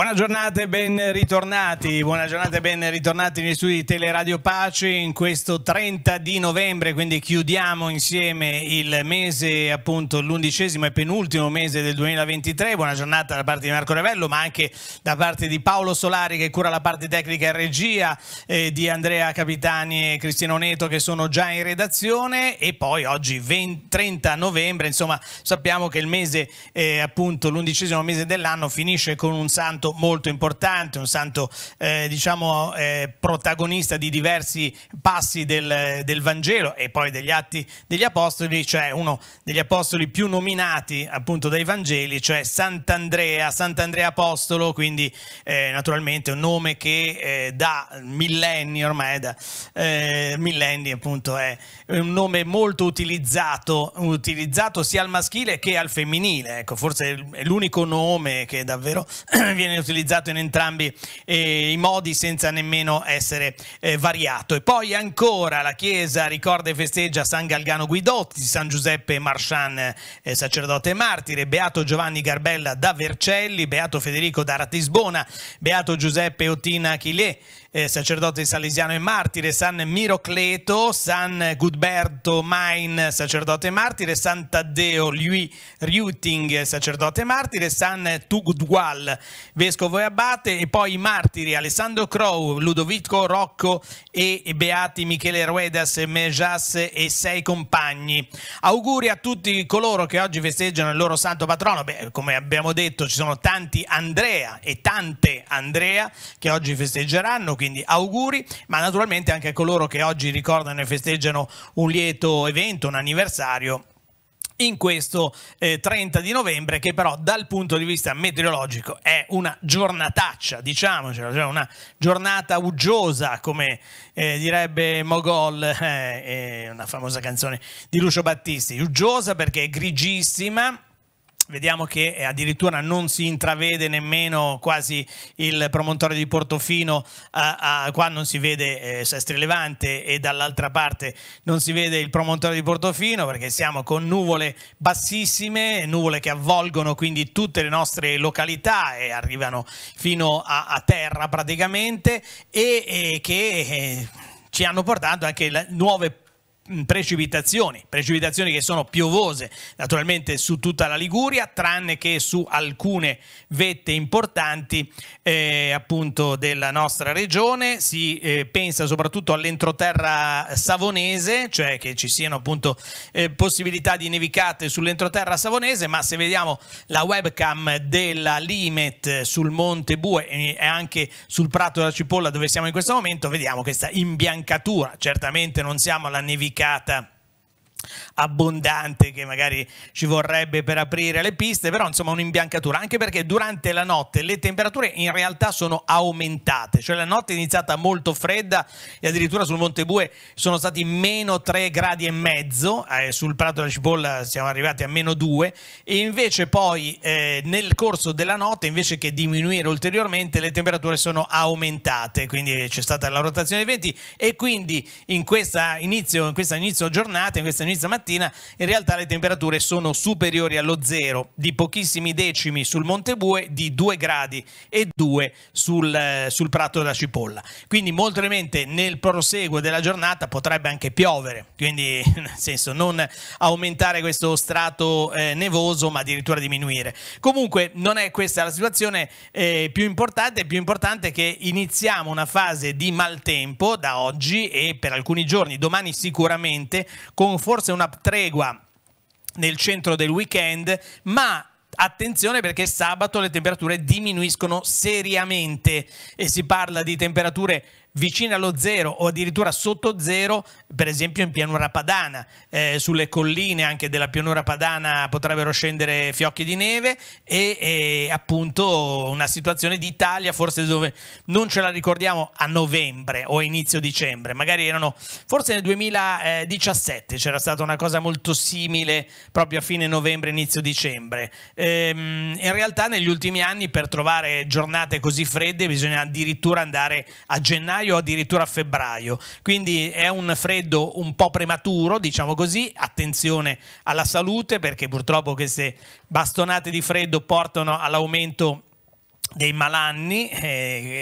Buona giornata e ben ritornati, buona giornata e ben ritornati negli studi di Teleradio Pace in questo 30 di novembre, quindi chiudiamo insieme il mese, appunto l'undicesimo e penultimo mese del 2023, buona giornata da parte di Marco Revello ma anche da parte di Paolo Solari che cura la parte tecnica e regia, eh, di Andrea Capitani e Cristiano Neto che sono già in redazione e poi oggi 20, 30 novembre, insomma sappiamo che il mese, eh, appunto l'undicesimo mese dell'anno finisce con un santo molto importante, un santo eh, diciamo eh, protagonista di diversi passi del, del, Vangelo e poi degli atti degli apostoli, cioè uno degli apostoli più nominati appunto dai Vangeli, cioè Sant'Andrea, Sant'Andrea Apostolo, quindi eh, naturalmente un nome che eh, da millenni ormai, da eh, millenni appunto è un nome molto utilizzato, utilizzato sia al maschile che al femminile, ecco forse è l'unico nome che davvero viene utilizzato in entrambi eh, i modi senza nemmeno essere eh, variato. E poi ancora la Chiesa ricorda e festeggia San Galgano Guidotti, San Giuseppe Marchan, eh, sacerdote martire, Beato Giovanni Garbella da Vercelli, Beato Federico da Ratisbona, Beato Giuseppe Ottina Achillet, eh, sacerdote salesiano e martire, San Mirocleto, San Gudberto Main, sacerdote e martire, San Taddeo Lui Riuting, sacerdote e martire, San Tugdual, vescovo e abate, e poi i martiri Alessandro Crow, Ludovico Rocco e Beati Michele Ruedas, Mejas e sei compagni. Auguri a tutti coloro che oggi festeggiano il loro santo patrono, Beh, come abbiamo detto ci sono tanti Andrea e tante Andrea che oggi festeggeranno, quindi auguri, ma naturalmente anche a coloro che oggi ricordano e festeggiano un lieto evento, un anniversario in questo eh, 30 di novembre che però dal punto di vista meteorologico è una giornataccia, diciamocelo, cioè una giornata uggiosa come eh, direbbe Mogol, eh, una famosa canzone di Lucio Battisti, uggiosa perché è grigissima vediamo che eh, addirittura non si intravede nemmeno quasi il promontorio di Portofino, a, eh, a, qua non si vede eh, Sestri Levante e dall'altra parte non si vede il promontorio di Portofino perché siamo con nuvole bassissime, nuvole che avvolgono quindi tutte le nostre località e arrivano fino a, a terra praticamente e, e che... Eh, ci hanno portato anche nuove Mm, precipitazioni, precipitazioni che sono piovose naturalmente su tutta la Liguria, tranne che su alcune vette importanti eh, appunto della nostra regione, si eh, pensa soprattutto all'entroterra savonese, cioè che ci siano appunto eh, possibilità di nevicate sull'entroterra savonese, ma se vediamo la webcam della Limet sul Monte Bue e anche sul Prato della Cipolla dove siamo in questo momento, vediamo questa imbiancatura, certamente non siamo alla nevicata Kátem. abbondante che magari ci vorrebbe per aprire le piste, però insomma un'imbiancatura, anche perché durante la notte le temperature in realtà sono aumentate, cioè la notte è iniziata molto fredda e addirittura sul Monte Bue sono stati meno 3 gradi e mezzo, eh, sul Prato della Cipolla siamo arrivati a meno 2 e invece poi eh, nel corso della notte invece che diminuire ulteriormente le temperature sono aumentate, quindi c'è stata la rotazione dei venti e quindi in questa inizio, in questa inizio giornata, in questa inizio inizio mattina, in realtà le temperature sono superiori allo zero, di pochissimi decimi sul Monte Bue, di 2 gradi e 2 sul, eh, sul Prato della Cipolla. Quindi molto probabilmente nel proseguo della giornata potrebbe anche piovere, quindi nel senso non aumentare questo strato eh, nevoso, ma addirittura diminuire. Comunque non è questa la situazione eh, più importante, più importante che iniziamo una fase di maltempo da oggi e per alcuni giorni, domani sicuramente, con forti forse una tregua nel centro del weekend, ma attenzione perché sabato le temperature diminuiscono seriamente e si parla di temperature vicine allo zero o addirittura sotto zero, per esempio in pianura padana, eh, sulle colline anche della pianura padana potrebbero scendere fiocchi di neve e, e appunto una situazione di Italia forse dove non ce la ricordiamo a novembre o inizio dicembre, magari erano forse nel 2017 c'era stata una cosa molto simile proprio a fine novembre, inizio dicembre. Ehm, in realtà negli ultimi anni per trovare giornate così fredde bisogna addirittura andare a gennaio gennaio o addirittura febbraio. Quindi è un freddo un po' prematuro, diciamo così. Attenzione alla salute perché purtroppo queste bastonate di freddo portano all'aumento dei malanni eh,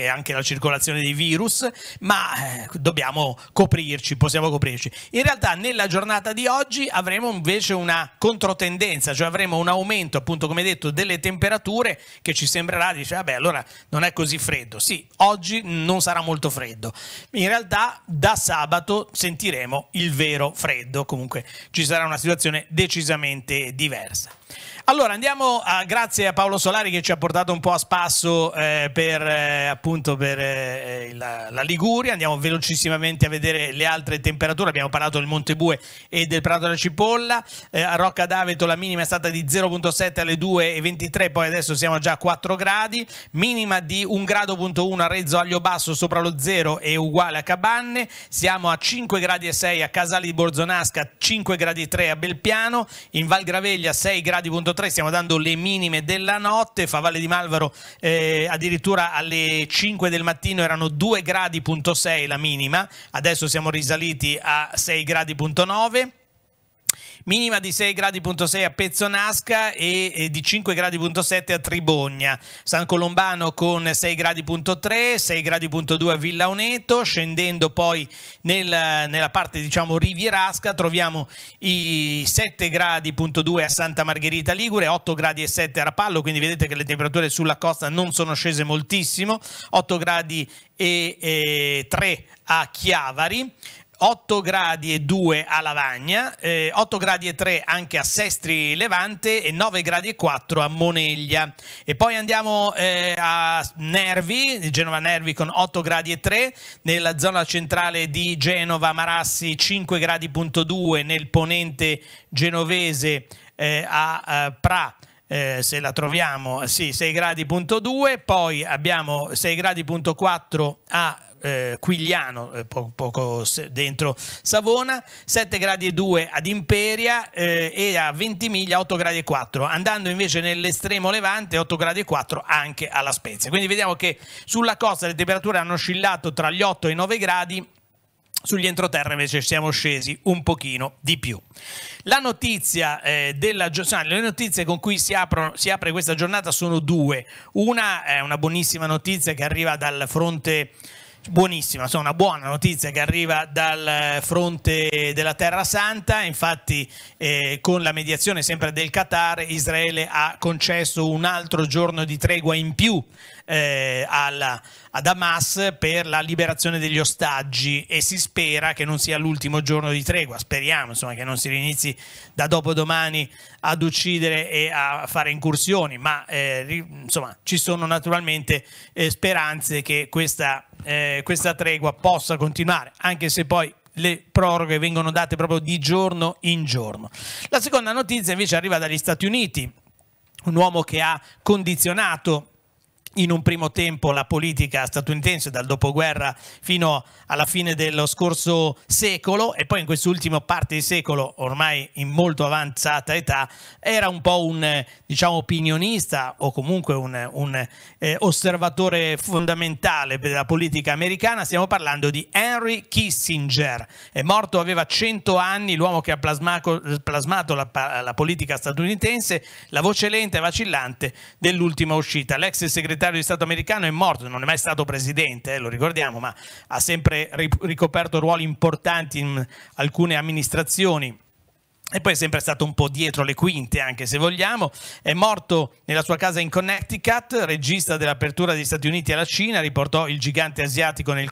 e anche la circolazione dei virus, ma eh, dobbiamo coprirci, possiamo coprirci. In realtà nella giornata di oggi avremo invece una controtendenza, cioè avremo un aumento, appunto come detto, delle temperature che ci sembrerà, dice, vabbè allora non è così freddo. Sì, oggi non sarà molto freddo. In realtà da sabato sentiremo il vero freddo, comunque ci sarà una situazione decisamente diversa. Allora andiamo, a, grazie a Paolo Solari che ci ha portato un po' a spasso eh, per, eh, appunto per eh, la, la, Liguria, andiamo velocissimamente a vedere le altre temperature, abbiamo parlato del Montebue e del Prato della Cipolla, eh, a Rocca d'Aveto la minima è stata di 0.7 alle 2.23, poi adesso siamo già a 4 gradi, minima di 1.1 grado.1 a Rezzo Aglio Basso sopra lo 0 e uguale a Cabanne, siamo a 5 gradi e 6 a Casali di Borzonasca, 5 gradi 3 a Belpiano, in Val Graveglia 6 gradi radio.3 stiamo dando le minime della notte, fa Valle di Malvaro eh, addirittura alle 5 del mattino erano 2 gradi punto 6 la minima, adesso siamo risaliti a 6 punto 9 minima di 6 gradi.6 a Pezzonasca e, di 5 gradi.7 a Tribogna, San Colombano con 6 gradi.3, 6 gradi.2 a Villauneto, scendendo poi nel, nella parte diciamo rivierasca troviamo i 7 gradi.2 a Santa Margherita Ligure, 8 gradi e 7 a Rapallo, quindi vedete che le temperature sulla costa non sono scese moltissimo, 8 gradi e, e 3 a Chiavari, 8 gradi e 2 a Lavagna, eh, 8 gradi e 3 anche a Sestri Levante e 9 gradi e 4 a Moneglia. E poi andiamo eh, a Nervi, Genova Nervi con 8 gradi e 3, nella zona centrale di Genova Marassi 5 gradi 2 nel ponente genovese eh, a, a eh, Pra eh, se la troviamo, sì, 6 gradi 2, poi abbiamo 6 gradi.4 a eh, Quigliano, eh, poco, poco dentro Savona, 7 gradi e 2 ad Imperia eh, e a 20 miglia 8 gradi e 4, andando invece nell'estremo levante 8 gradi e 4 anche alla Spezia. Quindi vediamo che sulla costa le temperature hanno oscillato tra gli 8 e i 9 gradi, sugli entroterra invece siamo scesi un pochino di più. La notizia eh, della giornata, le notizie con cui si, aprono, si, apre questa giornata sono due. Una è una buonissima notizia che arriva dal fronte buonissima, insomma, una buona notizia che arriva dal fronte della Terra Santa, infatti eh, con la mediazione sempre del Qatar Israele ha concesso un altro giorno di tregua in più eh, alla, a Damas per la liberazione degli ostaggi e si spera che non sia l'ultimo giorno di tregua, speriamo insomma, che non si rinizi da dopodomani ad uccidere e a fare incursioni, ma eh, insomma, ci sono naturalmente eh, speranze che questa, eh, questa tregua possa continuare, anche se poi le proroghe vengono date proprio di giorno in giorno. La seconda notizia invece arriva dagli Stati Uniti, un uomo che ha condizionato in un primo tempo la politica statunitense dal dopoguerra fino alla fine dello scorso secolo e poi in quest'ultima parte di secolo, ormai in molto avanzata età, era un po' un diciamo, opinionista o comunque un, un eh, osservatore fondamentale della politica americana. Stiamo parlando di Henry Kissinger. È morto, aveva 100 anni, l'uomo che ha plasmato, plasmato la, la politica statunitense, la voce lenta e vacillante dell'ultima uscita. L'ex segretario segretario di Stato americano, è morto, non è mai stato presidente, eh, lo ricordiamo, ma ha sempre ricoperto ruoli importanti in alcune amministrazioni. E poi è sempre stato un po' dietro le quinte, anche se vogliamo. È morto nella sua casa in Connecticut, regista dell'apertura degli Stati Uniti alla Cina, riportò il gigante asiatico nel,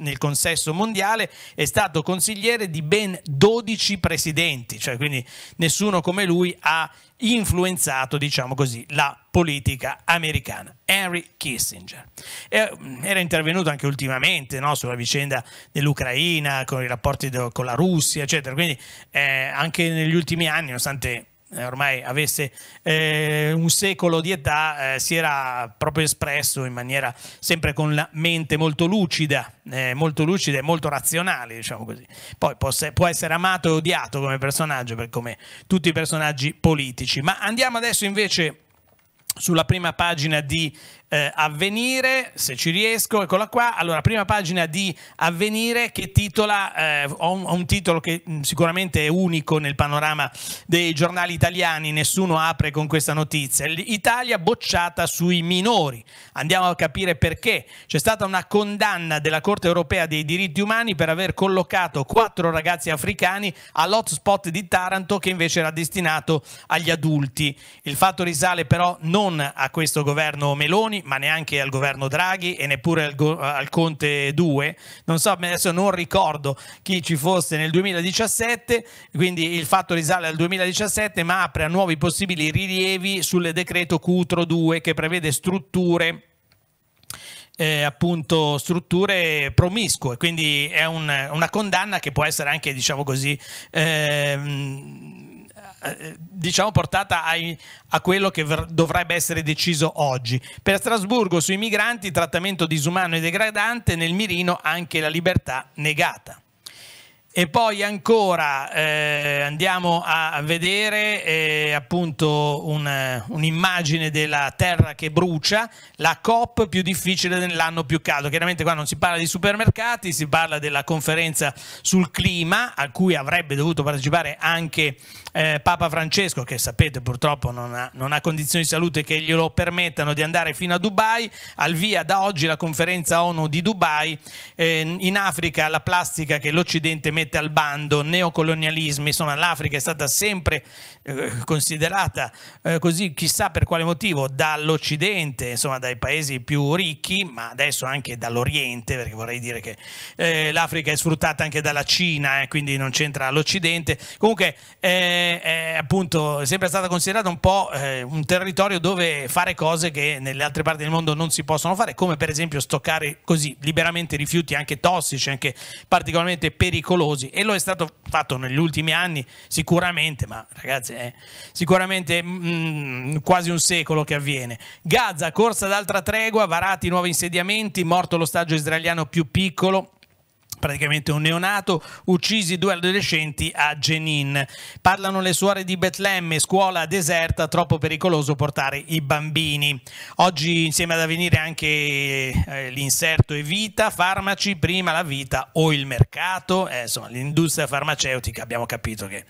nel, consesso mondiale, è stato consigliere di ben 12 presidenti, cioè quindi nessuno come lui ha influenzato, diciamo così, la politica americana. Henry Kissinger. Mm, era intervenuto anche ultimamente no, sulla vicenda dell'Ucraina, con i rapporti con la Russia, eccetera. Quindi eh, anche negli ultimi anni, nonostante eh, ormai avesse eh, un secolo di età, eh, si era proprio espresso in maniera sempre con la mente molto lucida, eh, molto lucida e molto razionale, diciamo così. Poi può, essere amato e odiato come personaggio, per come tutti i personaggi politici. Ma andiamo adesso invece sulla prima pagina di eh, avvenire, se ci riesco, eccola qua, allora prima pagina di avvenire che titola, eh, ho, un, ho, un, titolo che mh, mm, sicuramente è unico nel panorama dei giornali italiani, nessuno apre con questa notizia, Italia bocciata sui minori, andiamo a capire perché, c'è stata una condanna della Corte Europea dei diritti umani per aver collocato quattro ragazzi africani all'hotspot di Taranto che invece era destinato agli adulti, il fatto risale però non a questo governo Meloni, ma neanche al governo Draghi e neppure al, al Conte 2. Non so, adesso non ricordo chi ci fosse nel 2017, quindi il fatto risale al 2017, ma apre a nuovi possibili rilievi sul decreto Cutro 2 che prevede strutture. Eh, appunto strutture promiscue, quindi è un, una condanna che può essere anche, diciamo così, ehm, eh, eh, diciamo portata ai, a quello che dovrebbe essere deciso oggi. Per Strasburgo sui migranti trattamento disumano e degradante, nel mirino anche la libertà negata. E poi ancora eh, andiamo a vedere eh, appunto eh, un'immagine della terra che brucia, la COP più difficile dell'anno più caldo. Chiaramente qua non si parla di supermercati, si parla della conferenza sul clima a cui avrebbe dovuto partecipare anche eh, Papa Francesco, che sapete purtroppo non ha, non ha, condizioni di salute che glielo permettano di andare fino a Dubai. Al via da oggi la conferenza ONU di Dubai, eh, in Africa la plastica che l'Occidente mette mette al bando neocolonialismi, insomma l'Africa è stata sempre eh, considerata eh, così chissà per quale motivo dall'Occidente, insomma dai paesi più ricchi, ma adesso anche dall'Oriente, perché vorrei dire che eh, l'Africa è sfruttata anche dalla Cina, eh, quindi non c'entra l'Occidente. Comunque eh, è appunto sempre stata considerata un po' un territorio dove fare cose che nelle altre parti del mondo non si possono fare, come per esempio stoccare così liberamente rifiuti anche tossici, anche particolarmente pericolosi e lo è stato fatto negli ultimi anni, sicuramente, ma ragazzi, è eh, sicuramente mh, mm, mm, quasi un secolo che avviene. Gaza, corsa ad altra tregua, varati nuovi insediamenti, morto l'ostaggio israeliano più piccolo, praticamente un neonato, uccisi due adolescenti a Jenin. Parlano le suore di Betlemme, scuola deserta, troppo pericoloso portare i bambini. Oggi insieme ad avvenire anche eh, l'inserto e vita, farmaci, prima la vita o il mercato, eh, insomma l'industria farmaceutica, abbiamo capito che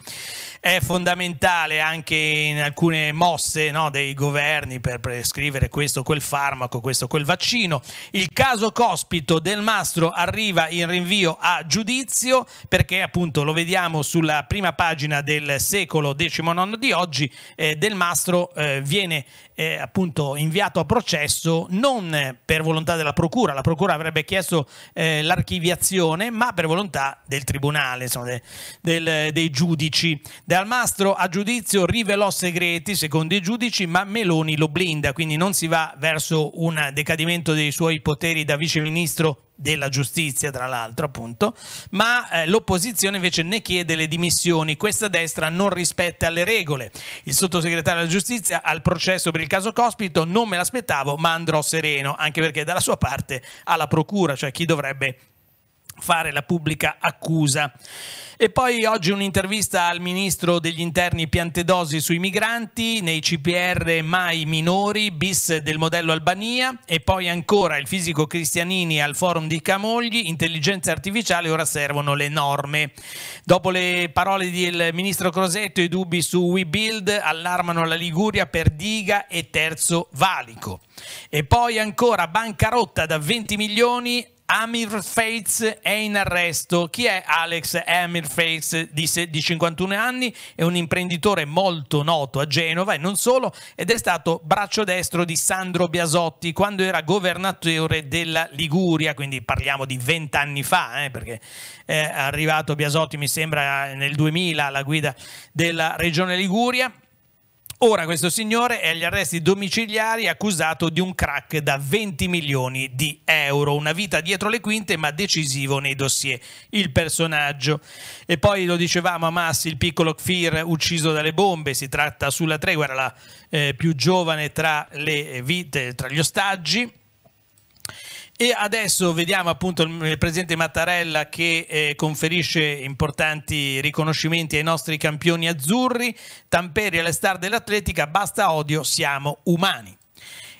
è fondamentale anche in alcune mosse no, dei governi per prescrivere questo o quel farmaco, questo o quel vaccino. Il caso cospito del mastro arriva in rinvio a giudizio perché appunto lo vediamo sulla prima pagina del secolo XIX di oggi, eh, del mastro eh, viene eh, appunto inviato a processo non per volontà della procura, la procura avrebbe chiesto eh, l'archiviazione, ma per volontà del tribunale, insomma, de, del, dei giudici dal Mastro a giudizio rivelò segreti secondo i giudici, ma Meloni lo blinda, quindi non si va verso un decadimento dei suoi poteri da viceministro della giustizia, tra l'altro, appunto, ma eh, l'opposizione invece ne chiede le dimissioni. Questa destra non rispetta le regole. Il sottosegretario della giustizia al processo per il caso Cospito non me l'aspettavo, ma andrò sereno, anche perché dalla sua parte alla procura, cioè chi dovrebbe fare la pubblica accusa. E poi oggi un'intervista al ministro degli interni Piantedosi sui migranti, nei CPR mai minori, bis del modello Albania e poi ancora il fisico Cristianini al forum di Camogli, intelligenza artificiale ora servono le norme. Dopo le parole del ministro Crosetto i dubbi su WeBuild allarmano la Liguria per diga e terzo valico. E poi ancora bancarotta da 20 milioni Amir Fates è in arresto. Chi è Alex Amir Fates di, 51 anni? È un imprenditore molto noto a Genova e non solo, ed è stato braccio destro di Sandro Biasotti quando era governatore della Liguria, quindi parliamo di 20 anni fa, eh, perché è arrivato Biasotti mi sembra nel 2000 alla guida della regione Liguria Ora questo signore è agli arresti domiciliari accusato di un crack da 20 milioni di euro, una vita dietro le quinte ma decisivo nei dossier, il personaggio. E poi lo dicevamo a Massi, il piccolo Kfir ucciso dalle bombe, si tratta sulla tregua, era la eh, più giovane tra le vite, tra gli ostaggi e adesso vediamo appunto il presidente Mattarella che eh, conferisce importanti riconoscimenti ai nostri campioni azzurri, Tamperi alle star dell'atletica, basta odio, siamo umani.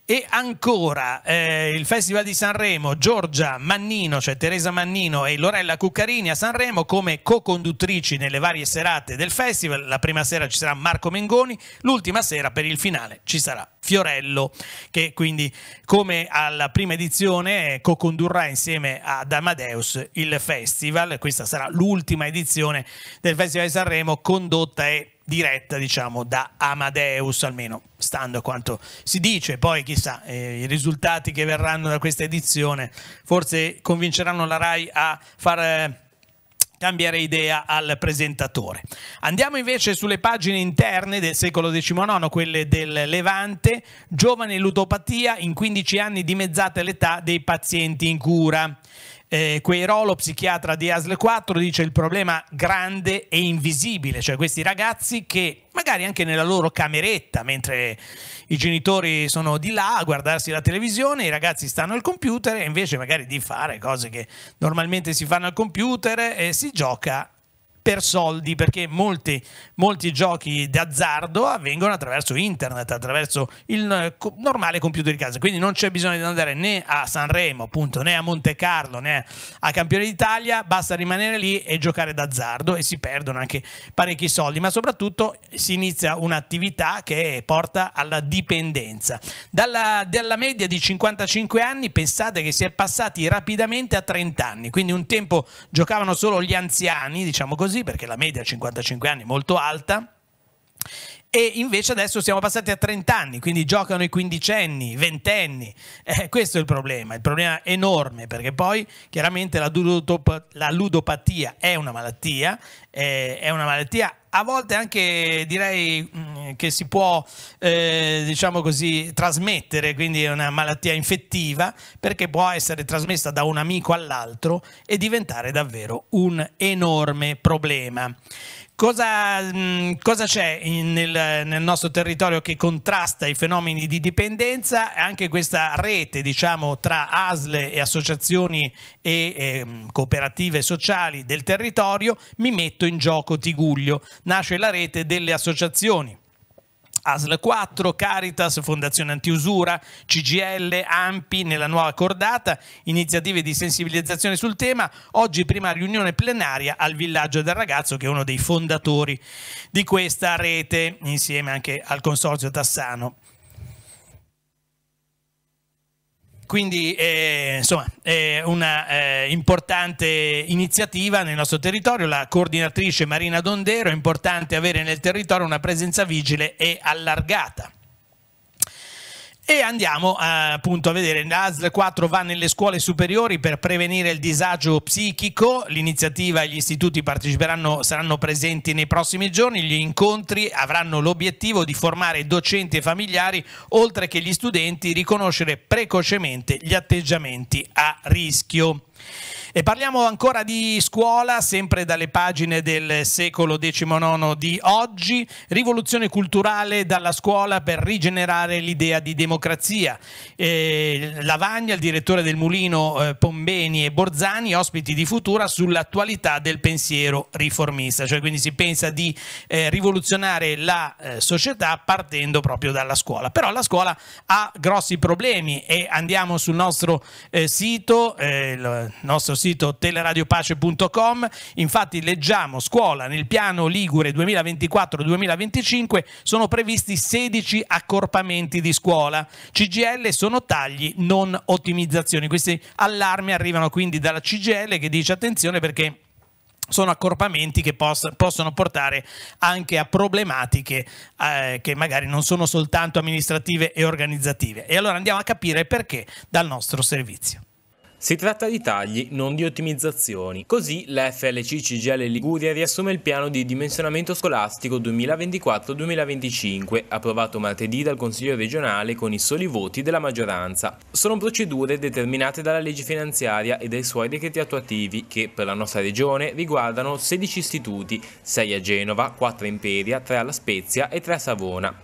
E ancora eh, il Festival di Sanremo, Giorgia Mannino, cioè Teresa Mannino e Lorella Cuccarini a Sanremo come co-conduttrici nelle varie serate del festival. La prima sera ci sarà Marco Mengoni, l'ultima sera per il finale ci sarà Fiorello, che quindi come alla prima edizione co-condurrà insieme ad Amadeus il festival. Questa sarà l'ultima edizione del Festival di Sanremo condotta e diretta diciamo da Amadeus almeno stando a quanto si dice poi chissà eh, i risultati che verranno da questa edizione forse convinceranno la RAI a far eh, cambiare idea al presentatore. Andiamo invece sulle pagine interne del secolo XIX, quelle del Levante, giovane ludopatia, in 15 anni dimezzata l'età dei pazienti in cura. Eh, Queirolo, psichiatra di ASL 4, dice il problema grande e invisibile, cioè questi ragazzi che magari anche nella loro cameretta, mentre i genitori sono di là a guardarsi la televisione, i ragazzi stanno al computer e invece magari di fare cose che normalmente si fanno al computer e eh, si gioca per soldi, perché molti, molti giochi d'azzardo avvengono attraverso internet, attraverso il normale computer di casa. Quindi non c'è bisogno di andare né a Sanremo, appunto, né a Monte Carlo, né a Campione d'Italia, basta rimanere lì e giocare d'azzardo e si perdono anche parecchi soldi, ma soprattutto si inizia un'attività che porta alla dipendenza. Dalla, dalla media di 55 anni pensate che si è passati rapidamente a 30 anni, quindi un tempo giocavano solo gli anziani, diciamo così, così perché la media a 55 anni è molto alta e invece adesso siamo passati a 30 anni, quindi giocano i quindicenni, i ventenni. Eh, questo è il problema, il problema enorme, perché poi chiaramente la, ludop la ludopatia è una malattia, eh, è una malattia a volte anche direi mh, mm, che si può eh, diciamo così trasmettere quindi è una malattia infettiva perché può essere trasmessa da un amico all'altro e diventare davvero un enorme problema Cosa, mh, mm, cosa c'è nel, nel, nostro territorio che contrasta i fenomeni di dipendenza? Anche questa rete diciamo, tra ASLE e associazioni e eh, cooperative sociali del territorio, mi metto in gioco Tiguglio, nasce la rete delle associazioni ASL 4, Caritas, Fondazione Antiusura, CGL, AMPI nella nuova cordata, iniziative di sensibilizzazione sul tema, oggi prima riunione plenaria al villaggio del ragazzo che è uno dei fondatori di questa rete insieme anche al consorzio Tassano. quindi eh, insomma è una eh, importante iniziativa nel nostro territorio, la coordinatrice Marina Dondero, è importante avere nel territorio una presenza vigile e allargata. E andiamo eh, appunto a vedere, l'ASL 4 va nelle scuole superiori per prevenire il disagio psichico, l'iniziativa e gli istituti parteciperanno, saranno presenti nei prossimi giorni, gli incontri avranno l'obiettivo di formare docenti e familiari, oltre che gli studenti, riconoscere precocemente gli atteggiamenti a rischio. E parliamo ancora di scuola, sempre dalle pagine del secolo XIX di oggi, rivoluzione culturale dalla scuola per rigenerare l'idea di democrazia. Eh, Lavagna, il direttore del Mulino, eh, Pombeni e Borzani, ospiti di Futura sull'attualità del pensiero riformista, cioè quindi si pensa di eh, rivoluzionare la eh, società partendo proprio dalla scuola. Però la scuola ha grossi problemi e andiamo sul nostro eh, sito, eh, il nostro sito sito teleradiopace.com. Infatti leggiamo scuola nel piano Ligure 2024-2025 sono previsti 16 accorpamenti di scuola. CGL sono tagli, non ottimizzazioni. Questi allarmi arrivano quindi dalla CGL che dice attenzione perché sono accorpamenti che possono portare anche a problematiche eh, che magari non sono soltanto amministrative e organizzative. E allora andiamo a capire perché dal nostro servizio. Si tratta di tagli, non di ottimizzazioni. Così la FLC CGL Liguria riassume il piano di dimensionamento scolastico 2024-2025, approvato martedì dal Consiglio regionale con i soli voti della maggioranza. Sono procedure determinate dalla legge finanziaria e dai suoi decreti attuativi che, per la nostra regione, riguardano 16 istituti, 6 a Genova, 4 a Imperia, 3 alla Spezia e 3 a Savona.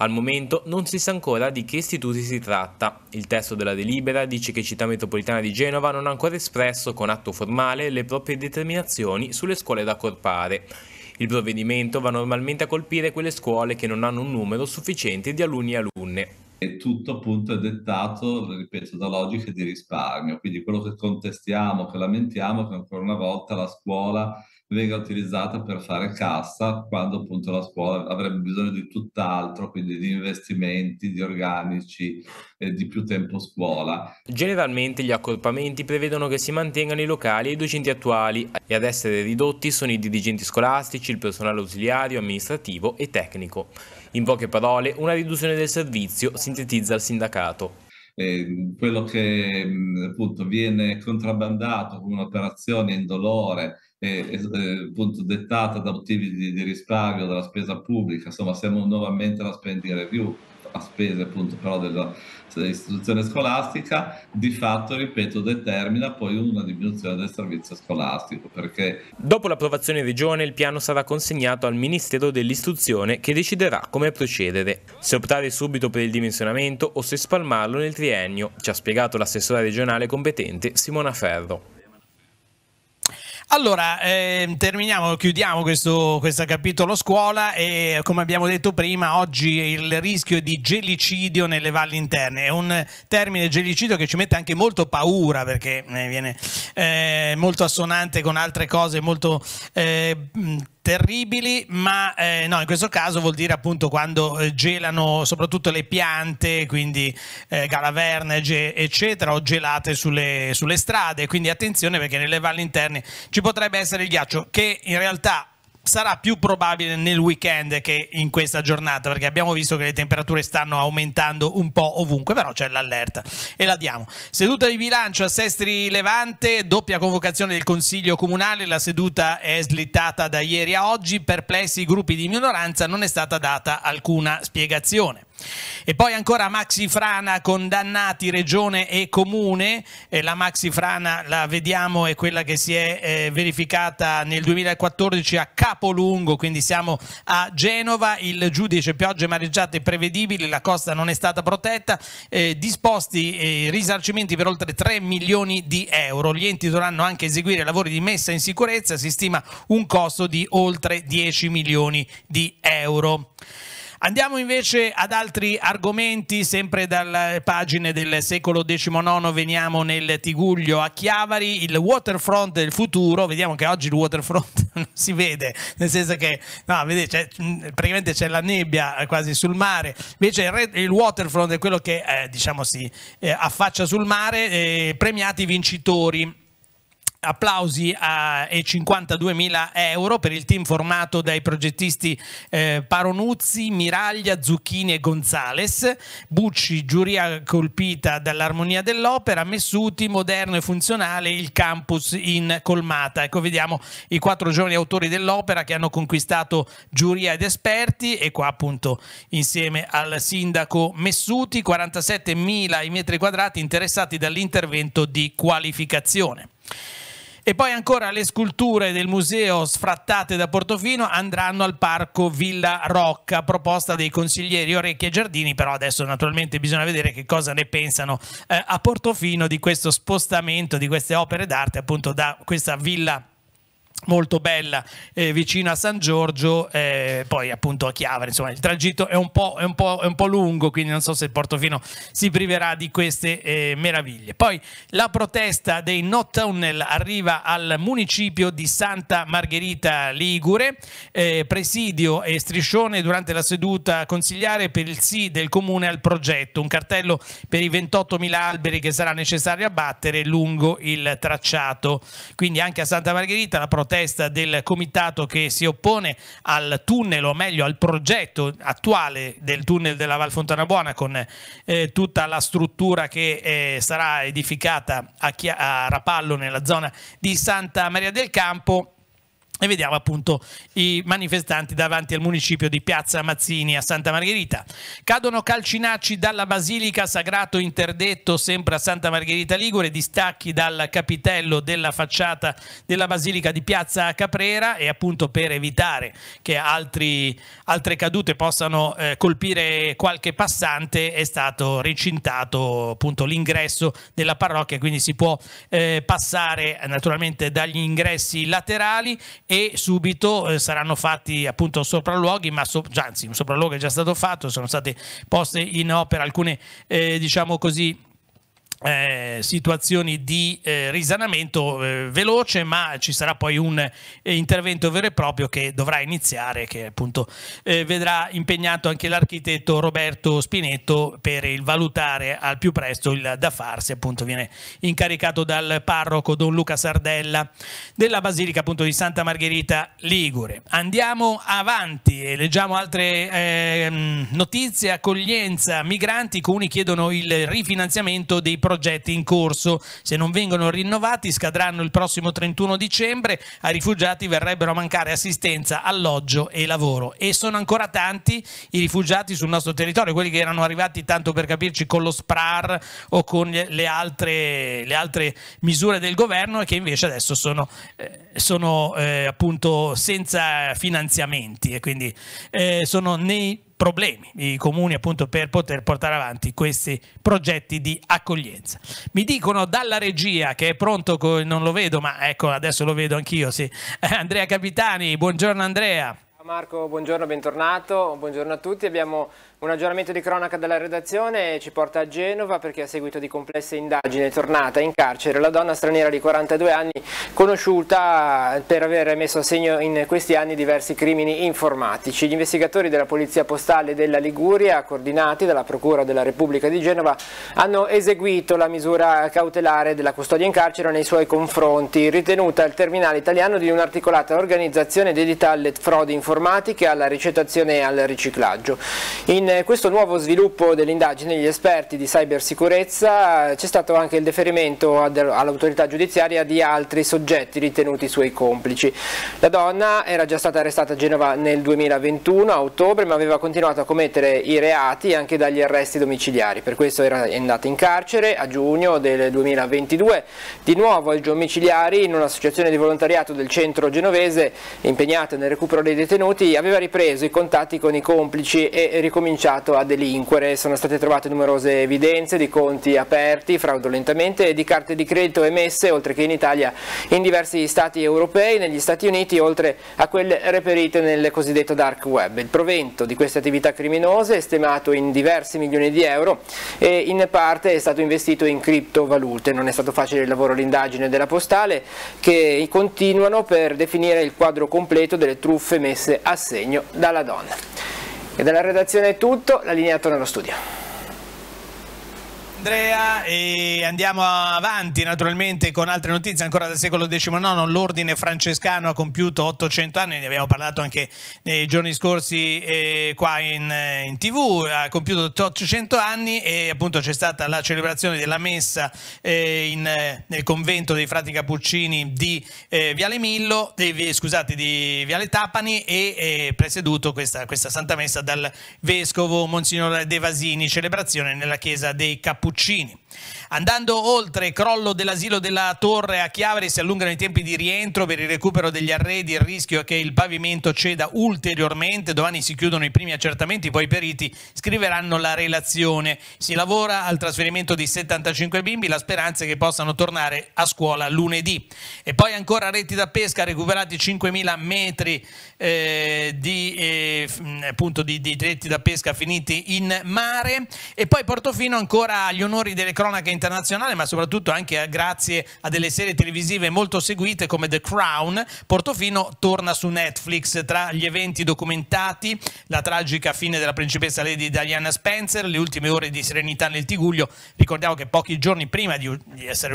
Al momento non si sa ancora di che istituti si tratta. Il testo della delibera dice che Città Metropolitana di Genova non ha ancora espresso con atto formale le proprie determinazioni sulle scuole da accorpare. Il provvedimento va normalmente a colpire quelle scuole che non hanno un numero sufficiente di alunni e alunne. E tutto appunto è dettato, ripeto, da logiche di risparmio. Quindi quello che contestiamo, che lamentiamo, è che ancora una volta la scuola venga utilizzata per fare cassa quando appunto la scuola avrebbe bisogno di tutt'altro, quindi di investimenti, di organici, eh, di più tempo scuola. Generalmente gli accorpamenti prevedono che si mantengano i locali e i docenti attuali e ad essere ridotti sono i dirigenti scolastici, il personale ausiliario, amministrativo e tecnico. In poche parole, una riduzione del servizio sintetizza il sindacato. Eh, quello che appunto viene contrabbandato come un'operazione indolore eh, eh, appunto dettata da motivi di, di, risparmio della spesa pubblica, insomma siamo nuovamente alla spending review a spese appunto però dell'istituzione scolastica, di fatto, ripeto, determina poi una diminuzione del servizio scolastico. Perché... Dopo l'approvazione in Regione il piano sarà consegnato al Ministero dell'Istruzione che deciderà come procedere, se optare subito per il dimensionamento o se spalmarlo nel triennio, ci ha spiegato l'assessore regionale competente Simona Ferro. Allora, eh, terminiamo, chiudiamo questo, questo, capitolo scuola e come abbiamo detto prima, oggi il rischio di gelicidio nelle valli interne è un termine gelicidio che ci mette anche molto paura perché eh, viene eh, molto assonante con altre cose molto... Eh, terribili, ma eh, no, in questo caso vuol dire appunto quando eh, gelano soprattutto le piante, quindi eh, galaverne, eccetera, o gelate sulle, sulle strade, quindi attenzione perché nelle valli interne ci potrebbe essere il ghiaccio, che in realtà sarà più probabile nel weekend che in questa giornata, perché abbiamo visto che le temperature stanno aumentando un po' ovunque, però c'è l'allerta e la diamo. Seduta di bilancio a Sestri Levante, doppia convocazione del Consiglio Comunale, la seduta è slittata da ieri a oggi, perplessi i gruppi di minoranza, non è stata data alcuna spiegazione. E poi ancora Maxi Frana, condannati regione e comune. E la Maxi Frana, la vediamo, è quella che si è eh, verificata nel 2014 a Capolungo, quindi siamo a Genova. Il giudice piogge mareggiate prevedibili, la costa non è stata protetta, eh, disposti eh, risarcimenti per oltre 3 milioni di euro. Gli enti dovranno anche eseguire lavori di messa in sicurezza, si stima un costo di oltre 10 milioni di euro. Andiamo invece ad altri argomenti, sempre dalle pagine del secolo XIX veniamo nel Tiguglio a Chiavari, il waterfront del futuro, vediamo che oggi il waterfront non si vede, nel senso che no, vedete, praticamente c'è la nebbia eh, quasi sul mare, invece il, waterfront è quello che eh, diciamo si eh, affaccia sul mare, eh, premiati vincitori applausi a, e 52.000 euro per il team formato dai progettisti eh, Paronuzzi, Miraglia, Zucchini e Gonzales, Bucci, giuria colpita dall'armonia dell'opera, Messuti, moderno e funzionale, il campus in colmata. Ecco, vediamo i quattro giovani autori dell'opera che hanno conquistato giuria ed esperti e qua appunto insieme al sindaco Messuti, 47.000 i metri quadrati interessati dall'intervento di qualificazione. E poi ancora le sculture del museo sfrattate da Portofino andranno al parco Villa Rocca, proposta dei consiglieri Orecchi e Giardini, però adesso naturalmente bisogna vedere che cosa ne pensano eh, a Portofino di questo spostamento di queste opere d'arte appunto da questa villa Rocca molto bella eh, vicino a San Giorgio, eh, poi appunto a Chiavere, insomma il tragitto è un, è, un è un, po', lungo, quindi non so se Portofino si priverà di queste eh, meraviglie. Poi la protesta dei No Tunnel arriva al municipio di Santa Margherita Ligure, eh, presidio e striscione durante la seduta consigliare per il sì del comune al progetto, un cartello per i 28.000 alberi che sarà necessario abbattere lungo il tracciato, quindi anche a Santa Margherita la protesta protesta del comitato che si oppone al tunnel o meglio al progetto attuale del tunnel della Val Fontana Buona con eh, tutta la struttura che eh, sarà edificata a, Chia a Rapallo nella zona di Santa Maria del Campo e vediamo appunto i manifestanti davanti al municipio di Piazza Mazzini a Santa Margherita. Cadono calcinacci dalla Basilica Sagrato Interdetto, sempre a Santa Margherita Ligure, distacchi dal capitello della facciata della Basilica di Piazza Caprera e appunto per evitare che altri, altre cadute possano eh, colpire qualche passante è stato recintato appunto l'ingresso della parrocchia, quindi si può eh, passare naturalmente dagli ingressi laterali e subito eh, saranno fatti appunto sopralluoghi, ma so, anzi un sopralluogo è già stato fatto, sono state poste in opera alcune eh, diciamo così eh, situazioni di eh, risanamento eh, veloce, ma ci sarà poi un eh, intervento vero e proprio che dovrà iniziare, che appunto eh, vedrà impegnato anche l'architetto Roberto Spinetto per il valutare al più presto il da farsi, appunto viene incaricato dal parroco Don Luca Sardella della Basilica appunto di Santa Margherita Ligure. Andiamo avanti e leggiamo altre ehm, notizie, accoglienza, migranti, comuni chiedono il rifinanziamento dei progetti progetti in corso. Se non vengono rinnovati scadranno il prossimo 31 dicembre, ai rifugiati verrebbero a mancare assistenza, alloggio e lavoro. E sono ancora tanti i rifugiati sul nostro territorio, quelli che erano arrivati tanto per capirci con lo SPRAR o con le altre, le altre misure del governo e che invece adesso sono, eh, sono eh, appunto senza finanziamenti e quindi eh, sono nei problemi i comuni appunto per poter portare avanti questi progetti di accoglienza. Mi dicono dalla regia che è pronto, con, non lo vedo ma ecco adesso lo vedo anch'io, sì. Eh, Andrea Capitani, buongiorno Andrea. Marco, buongiorno, bentornato, buongiorno a tutti. Abbiamo un aggiornamento di cronaca dalla redazione ci porta a Genova perché a seguito di complesse indagini è tornata in carcere la donna straniera di 42 anni conosciuta per aver messo a segno in questi anni diversi crimini informatici. Gli investigatori della Polizia Postale della Liguria, coordinati dalla Procura della Repubblica di Genova, hanno eseguito la misura cautelare della custodia in carcere nei suoi confronti, ritenuta il terminale italiano di un'articolata organizzazione dedita alle frodi informatiche, alla ricettazione e al riciclaggio. In questo nuovo sviluppo dell'indagine, gli esperti di cybersicurezza, c'è stato anche il deferimento all'autorità giudiziaria di altri soggetti ritenuti suoi complici. La donna era già stata arrestata a Genova nel 2021, a ottobre, ma aveva continuato a commettere i reati anche dagli arresti domiciliari. Per questo era andata in carcere a giugno del 2022, di nuovo ai domiciliari in un'associazione di volontariato del centro genovese impegnata nel recupero dei detenuti, aveva ripreso i contatti con i complici e ricominciato cominciato a delinquere. Sono state trovate numerose evidenze di conti aperti fraudolentemente e di carte di credito emesse, oltre che in Italia, in diversi stati europei, negli Stati Uniti, oltre a quelle reperite nel cosiddetto dark web. Il provento di queste attività criminose è stimato in diversi milioni di euro e in parte è stato investito in criptovalute. Non è stato facile il lavoro l'indagine della postale che continuano per definire il quadro completo delle truffe messe a segno dalla donna. E dalla redazione è tutto, la linea torna allo studio. Andrea e andiamo avanti naturalmente con altre notizie ancora dal secolo XIX l'ordine francescano ha compiuto 800 anni ne abbiamo parlato anche nei giorni scorsi eh, qua in, eh, in, tv ha compiuto 800 anni e appunto c'è stata la celebrazione della messa eh, in, eh, nel convento dei frati cappuccini di eh, Viale Millo di, scusate di Viale Tapani e eh, presieduto questa, questa santa messa dal vescovo Monsignor De Vasini celebrazione nella chiesa dei cappuccini Puccini. Andando oltre, crollo dell'asilo della Torre a Chiavari si allungano i tempi di rientro per il recupero degli arredi, il rischio è che il pavimento ceda ulteriormente, domani si chiudono i primi accertamenti, poi i periti scriveranno la relazione. Si lavora al trasferimento di 75 bimbi, la speranza è che possano tornare a scuola lunedì. E poi ancora reti da pesca, recuperati 5.000 metri eh, di, eh, appunto, di, di reti da pesca finiti in mare e poi Portofino ancora agli onori delle cronache cronaca internazionale, ma soprattutto anche a, grazie a delle serie televisive molto seguite come The Crown, Portofino torna su Netflix tra gli eventi documentati, la tragica fine della principessa Lady Diana Spencer, le ultime ore di serenità nel Tiguglio. Ricordiamo che pochi giorni prima di essere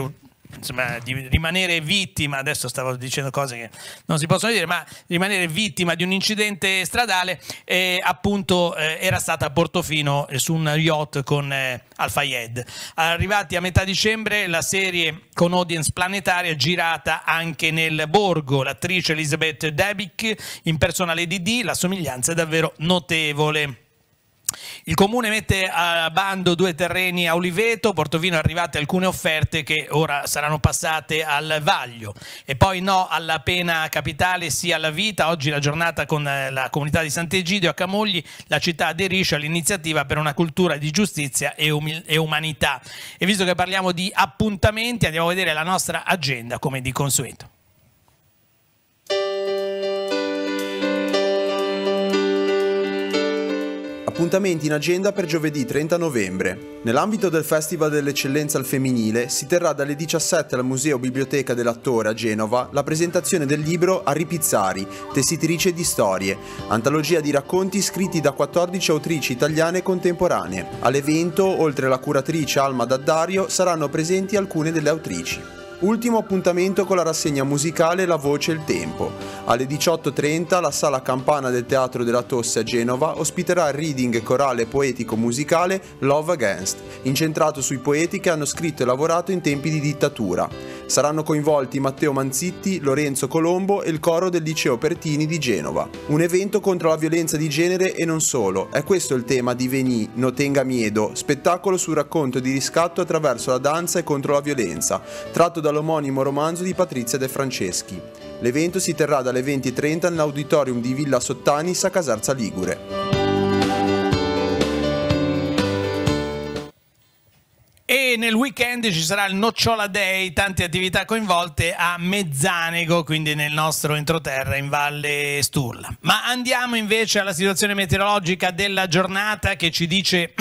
insomma, di rimanere vittima, adesso stavo dicendo cose che non si possono dire, ma rimanere vittima di un incidente stradale, eh, appunto eh, era stata a Portofino eh, su un yacht con eh, Al-Fayed. Arrivati a metà dicembre la serie con audience planetaria girata anche nel borgo, l'attrice Elizabeth in impersona Lady D, la somiglianza è davvero notevole. Il comune mette a bando due terreni a Oliveto, Portovino arrivate alcune offerte che ora saranno passate al vaglio e poi no alla pena capitale sì alla vita, oggi la giornata con eh, la comunità di Sant'Egidio a Camogli, la città aderisce all'iniziativa per una cultura di giustizia e, e umanità e visto che parliamo di appuntamenti andiamo a vedere la nostra agenda come di consueto. Appuntamenti in agenda per giovedì 30 novembre. Nell'ambito del Festival dell'Eccellenza al Femminile si terrà dalle 17 al Museo Biblioteca dell'Attore a Genova la presentazione del libro Ari Pizzari, tessitrice di storie, antologia di racconti scritti da 14 autrici italiane contemporanee. All'evento, oltre alla curatrice Alma Daddario, saranno presenti alcune delle autrici. Ultimo appuntamento con la rassegna musicale La Voce e il Tempo. Alle 18.30 la sala Campana del Teatro della Tosse a Genova ospiterà il reading corale poetico-musicale Love Against, incentrato sui poeti che hanno scritto e lavorato in tempi di dittatura. Saranno coinvolti Matteo Manzitti, Lorenzo Colombo e il coro del Liceo Pertini di Genova. Un evento contro la violenza di genere e non solo. È questo il tema di Veni, No Tenga Miedo, spettacolo sul racconto di riscatto attraverso la danza e contro la violenza, tratto dal dall'omonimo romanzo di Patrizia De Franceschi. L'evento si terrà dalle 20.30 nell'auditorium di Villa Sottanis a Casarza Ligure. nel weekend ci sarà il Nocciola Day, tante attività coinvolte a Mezzanego, quindi nel nostro entroterra in Valle Sturla. Ma andiamo invece alla situazione meteorologica della giornata che ci dice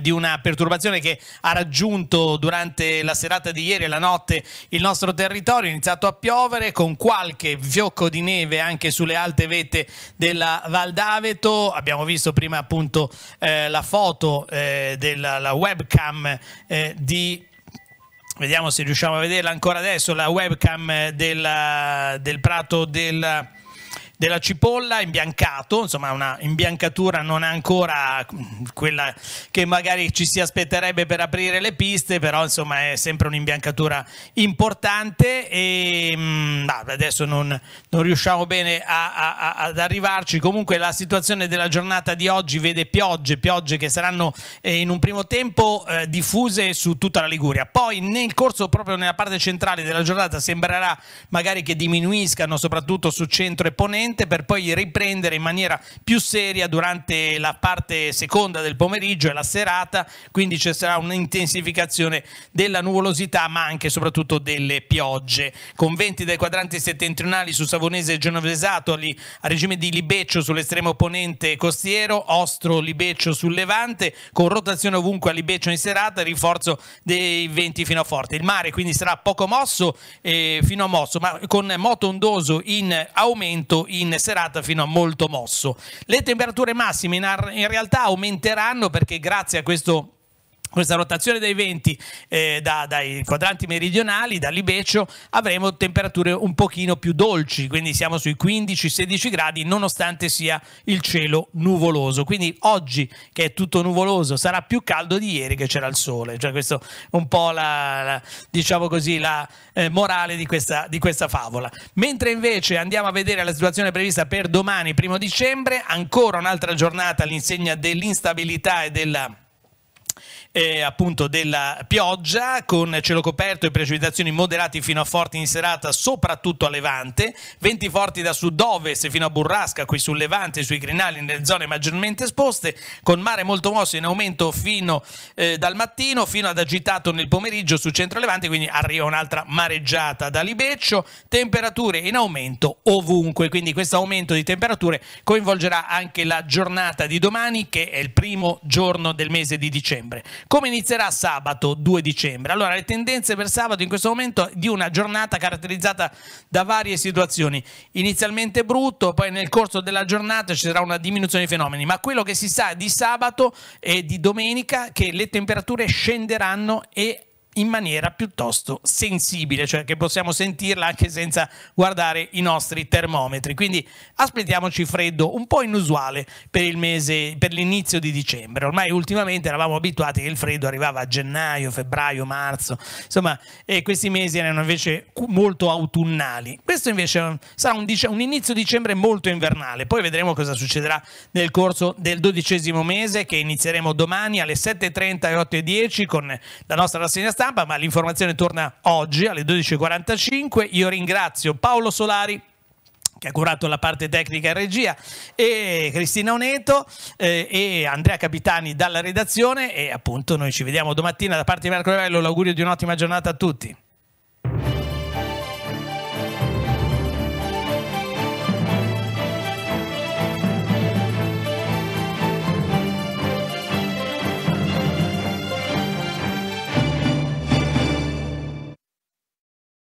di una perturbazione che ha raggiunto durante la serata di ieri e la notte il nostro territorio, è iniziato a piovere con qualche fiocco di neve anche sulle alte vette della Val d'Aveto, abbiamo visto prima appunto eh, la foto eh, della webcam eh, di vediamo se riusciamo a vederla ancora adesso la webcam del, del Prato del della cipolla imbiancato, insomma una imbiancatura non ancora quella che magari ci si aspetterebbe per aprire le piste, però insomma è sempre un'imbiancatura importante e no, mm, adesso non, non, riusciamo bene a, a, a, ad arrivarci, comunque la situazione della giornata di oggi vede piogge, piogge che saranno eh, in un primo tempo eh, diffuse su tutta la Liguria, poi nel corso proprio nella parte centrale della giornata sembrerà magari che diminuiscano soprattutto su centro e ponente, velocemente per poi riprendere in maniera più seria durante la parte seconda del pomeriggio e la serata, quindi ci sarà un'intensificazione della nuvolosità ma anche e soprattutto delle piogge. Con venti dai quadranti settentrionali su Savonese e Genovesato, a regime di Libeccio sull'estremo opponente costiero, Ostro Libeccio sul Levante, con rotazione ovunque a Libeccio in serata, rinforzo dei venti fino a forte. Il mare quindi sarà poco mosso eh, fino a mosso, ma con moto ondoso in aumento in serata fino a molto mosso. Le temperature massime in, in realtà aumenteranno perché grazie a questo questa rotazione dei venti eh, da, dai quadranti meridionali, dall'Ibecio, avremo temperature un pochino più dolci, quindi siamo sui 15-16 gradi nonostante sia il cielo nuvoloso. Quindi oggi che è tutto nuvoloso sarà più caldo di ieri che c'era il sole, cioè questo è un po' la, la diciamo così, la eh, morale di questa, di questa favola. Mentre invece andiamo a vedere la situazione prevista per domani, primo dicembre, ancora un'altra giornata all'insegna dell'instabilità e della eh, appunto della pioggia con cielo coperto e precipitazioni moderate fino a forti in serata, soprattutto a Levante, venti forti da sud-ovest fino a Burrasca, qui sul Levante, sui crinali, nelle zone maggiormente esposte, con mare molto mosso in aumento fino eh, dal mattino, fino ad agitato nel pomeriggio su centro Levante, quindi arriva un'altra mareggiata da Libeccio, temperature in aumento ovunque, quindi questo aumento di temperature coinvolgerà anche la giornata di domani che è il primo giorno del mese di dicembre. Come inizierà sabato 2 dicembre? Allora, le tendenze per sabato in questo momento di una giornata caratterizzata da varie situazioni. Inizialmente brutto, poi nel corso della giornata ci sarà una diminuzione dei fenomeni, ma quello che si sa di sabato e di domenica è che le temperature scenderanno e in maniera piuttosto sensibile, cioè che possiamo sentirla anche senza guardare i nostri termometri. Quindi aspettiamoci freddo un po' inusuale per il mese, per l'inizio di dicembre. Ormai ultimamente eravamo abituati che il freddo arrivava a gennaio, febbraio, marzo, insomma, e questi mesi erano invece molto autunnali. Questo invece sarà un, un inizio dicembre molto invernale. Poi vedremo cosa succederà nel corso del dodicesimo mese che inizieremo domani alle 7.30 e 8.10 con la nostra rassegna stampa stampa, ma l'informazione torna oggi alle 12.45. Io ringrazio Paolo Solari che ha curato la parte tecnica e regia, e Cristina Oneto eh, e Andrea Capitani dalla redazione e appunto noi ci vediamo domattina da parte di Marco Revello, l'augurio di un'ottima giornata a tutti.